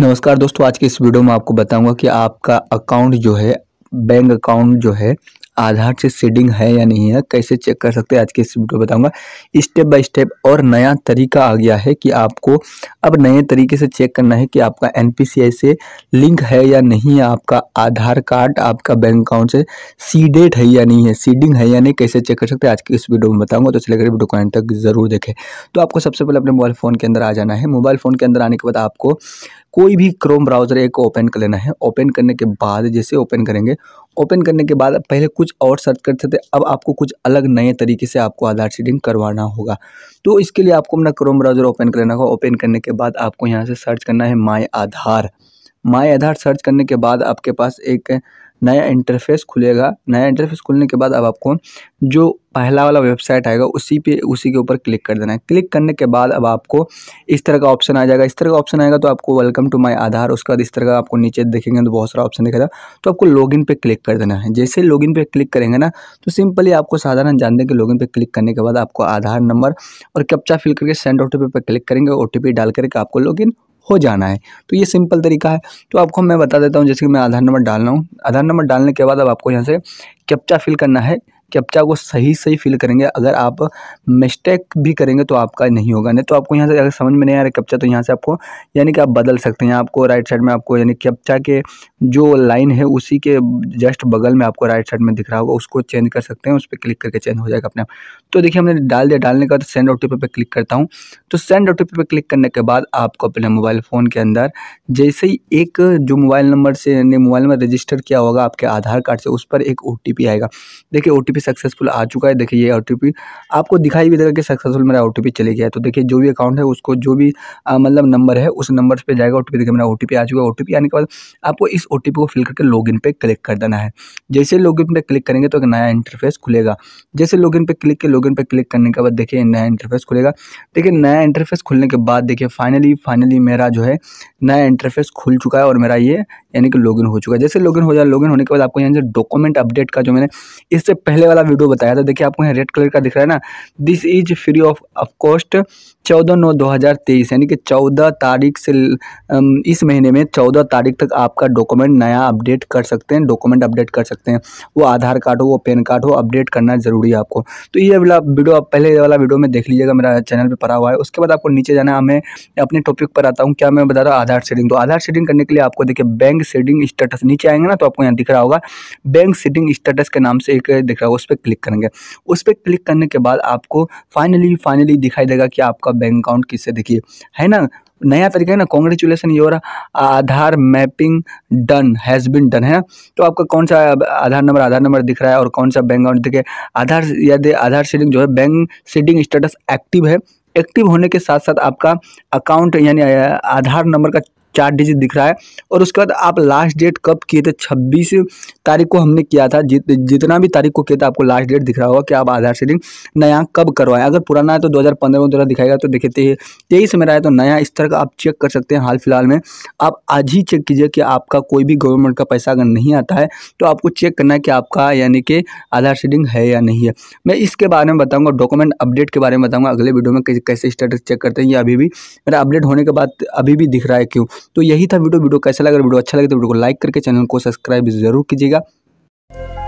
नमस्कार दोस्तों आज के इस वीडियो में आपको बताऊंगा कि आपका अकाउंट जो है बैंक अकाउंट जो है आधार से सीडिंग है या नहीं है कैसे चेक कर सकते हैं आज के इस वीडियो बताऊंगा स्टेप बाय स्टेप और नया तरीका आ गया है कि आपको अब नए तरीके से चेक करना है कि आपका एन से लिंक है या नहीं है आपका आधार कार्ड आपका बैंक अकाउंट से सीडेड है या नहीं है सीडिंग है या नहीं कैसे चेक कर सकते हैं आज के इस वीडियो में बताऊँगा तो चले गए वीडियो को तक ज़रूर देखें तो आपको सबसे पहले अपने मोबाइल फ़ोन के अंदर आ जाना है मोबाइल फ़ोन के अंदर आने के बाद आपको कोई भी क्रोम ब्राउज़र एक ओपन कर लेना है ओपन करने के बाद जैसे ओपन करेंगे ओपन करने के बाद पहले कुछ और सर्च करते थे अब आपको कुछ अलग नए तरीके से आपको आधार सीडिंग करवाना होगा तो इसके लिए आपको अपना क्रोम ब्राउज़र ओपन कर लेना होगा ओपन करने के बाद आपको यहाँ से सर्च करना है माई आधार माई आधार सर्च करने के बाद आपके पास एक नया इंटरफेस खुलेगा नया इंटरफेस खुलने के बाद अब आपको जो पहला वाला वेबसाइट आएगा उसी पे उसी के ऊपर क्लिक कर देना है क्लिक करने के बाद अब आपको इस तरह का ऑप्शन आ जाएगा इस तरह का ऑप्शन आएगा तो आपको वेलकम टू माय आधार उसके बाद इस तरह का आपको नीचे देखेंगे तो बहुत सारा ऑप्शन दिखेगा तो आपको लॉगिन पे क्लिक कर देना है जैसे लॉगिन पे क्लिक करेंगे ना तो सिंपली आपको साधारण जान हैं कि लॉगिन क्लिक करने के बाद आपको आधार नंबर और कैप्चा फिल करके सेंड ओ पे क्लिक करेंगे ओ डाल करके आपको लॉगिन हो जाना है तो ये सिंपल तरीका है तो आपको मैं बता देता हूँ जैसे कि मैं आधार नंबर डाल रहा हूँ आधार नंबर डालने के बाद अब आपको यहाँ से कैप्चा फिल करना है कैप्चा को सही सही फील करेंगे अगर आप मिस्टेक भी करेंगे तो आपका नहीं होगा नहीं तो आपको यहाँ से अगर समझ में नहीं आ रहा है कैप्चा तो यहाँ से आपको यानी कि आप बदल सकते हैं आपको राइट साइड में आपको यानी कैप्चा के जो लाइन है उसी के जस्ट बगल में आपको राइट साइड में दिख रहा होगा उसको चेंज कर सकते हैं उस पर क्लिक करके चेंज हो जाएगा अपने आप तो देखिए हमने डाल दिया डालने का तो सेंड ओ पे क्लिक करता हूँ तो सेंड ओ टी पे क्लिक करने के बाद आपको अपने मोबाइल फ़ोन के अंदर जैसे ही एक जो मोबाइल नंबर से यानी मोबाइल में रजिस्टर किया होगा आपके आधार कार्ड से उस पर एक ओ आएगा देखिए ओ भी सक्सेसफुल आ चुका है देखिए ये ओ आपको दिखाई भी देगा कि सक्सेसफुल मेरा ओ चले गया है तो देखिए जो भी अकाउंट है उसको जो भी मतलब नंबर है उस नंबर पर जाएगा ओ देखिए मेरा ओ आ चुका है ओ आने के बाद आपको इस ओ को फिल करके लॉगिन पे क्लिक कर देना है जैसे इन पर क्लिक करेंगे तो एक नया इंटरफेस खुलेगा जैसे इन पर क्लिक के इन पर क्लिक करने के बाद देखिए नया इंटरफेस खुलेगा देखिए नया इंटरफेस खुलने के बाद देखिए फाइनली फाइनली मेरा जो है नया इंटरफेस खुल चुका है और मेरा ये यानी कि लॉगिन हो चुका है जैसे लॉगिन हो जाए लॉगिन होने के बाद आपको यहाँ से डॉक्यूमेंट अपडेट का जो मैंने इससे पहले वाला वीडियो बताया था देखिए आपको यहाँ रेड कलर का दिख रहा है ना this is free of cost चौदह नौ दो हज़ार तेईस यानी कि चौदह तारीख से इस महीने में चौदह तारीख तक आपका डॉक्यूमेंट नया अपडेट कर सकते हैं डॉक्यूमेंट अपडेट कर सकते हैं वो आधार कार्ड हो वो पैन कार्ड हो अपडेट करना ज़रूरी है आपको तो ये वाला वीडियो आप पहले वाला वीडियो में देख लीजिएगा मेरा चैनल पर पड़ा हुआ है उसके बाद आपको नीचे जाना मैं अपने टॉपिक पर आता हूँ क्या मैं बता रहा हूँ आधार सेडिंग तो आधार सेडिंग करने के लिए आपको देखिए बैंक सेडिंग स्टेटस नीचे आएंगे ना तो आपको यहाँ दिख रहा होगा बैंक सेडिंग स्टेटस के नाम से एक दिख रहा होगा उस पर क्लिक करेंगे उस पर क्लिक करने के बाद आपको फाइनली फाइनली दिखाई देगा कि आपका बैंक अकाउंट किससे देखिए है ना नया तरीका है ना congratulation your Aadhaar mapping done has been done है तो आपका कौन सा आधार नंबर आधार नंबर दिख रहा है और कौन सा बैंक अकाउंट दिखे आधार यदि आधार सीडिंग जो है बैंक सीडिंग स्टेटस एक्टिव है एक्टिव होने के साथ साथ आपका अकाउंट यानी आधार नंबर का चार डिजिट दिख रहा है और उसके बाद आप लास्ट डेट कब किए थे छब्बीस तारीख को हमने किया था जित जितना भी तारीख को किया था आपको लास्ट डेट दिख रहा होगा कि आप आधार लिंक नया कब करवाए अगर पुराना है तो दो में द्वारा दिखाएगा तो देखिए तेईस तेईस में रहा है तो नया इस तरह का आप चेक कर सकते हैं हाल फिलहाल में आप आज ही चेक कीजिए कि आपका कोई भी गवर्नमेंट का पैसा अगर नहीं आता है तो आपको चेक करना है कि आपका यानी कि आधार सेटिंग है या नहीं है मैं इसके बारे में बताऊँगा डॉक्यूमेंट अपडेट के बारे में बताऊँगा अगले वीडियो में कैसे स्टेटस चेक करते हैं या अभी भी मेरा अपडेट होने के बाद अभी भी दिख रहा है क्यों तो यही था वीडियो वीडियो कैसा लगा वीडियो अच्छा लगे तो वीडियो को लाइक करके चैनल को सब्सक्राइब जरूर कीजिएगा